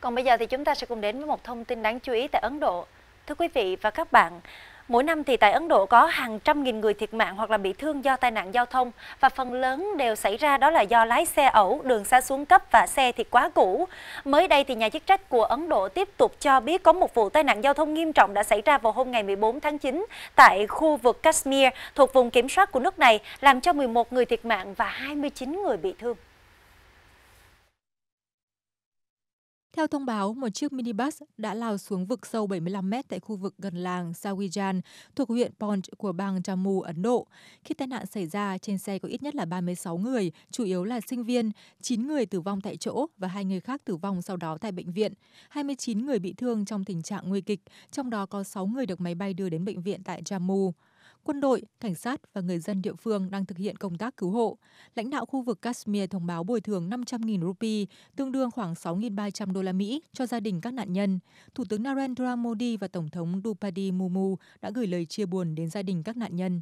Còn bây giờ thì chúng ta sẽ cùng đến với một thông tin đáng chú ý tại Ấn Độ. Thưa quý vị và các bạn, mỗi năm thì tại Ấn Độ có hàng trăm nghìn người thiệt mạng hoặc là bị thương do tai nạn giao thông và phần lớn đều xảy ra đó là do lái xe ẩu, đường xa xuống cấp và xe thì quá cũ. Mới đây thì nhà chức trách của Ấn Độ tiếp tục cho biết có một vụ tai nạn giao thông nghiêm trọng đã xảy ra vào hôm ngày 14 tháng 9 tại khu vực Kashmir thuộc vùng kiểm soát của nước này làm cho 11 người thiệt mạng và 29 người bị thương. Theo thông báo, một chiếc minibus đã lao xuống vực sâu 75 mét tại khu vực gần làng Sawijan thuộc huyện Pont của bang Jammu, Ấn Độ. Khi tai nạn xảy ra, trên xe có ít nhất là 36 người, chủ yếu là sinh viên, 9 người tử vong tại chỗ và hai người khác tử vong sau đó tại bệnh viện. 29 người bị thương trong tình trạng nguy kịch, trong đó có 6 người được máy bay đưa đến bệnh viện tại Jammu quân đội, cảnh sát và người dân địa phương đang thực hiện công tác cứu hộ. Lãnh đạo khu vực Kashmir thông báo bồi thường 500.000 rupee, tương đương khoảng 6.300 đô la Mỹ cho gia đình các nạn nhân. Thủ tướng Narendra Modi và Tổng thống Dupadi Mumu đã gửi lời chia buồn đến gia đình các nạn nhân.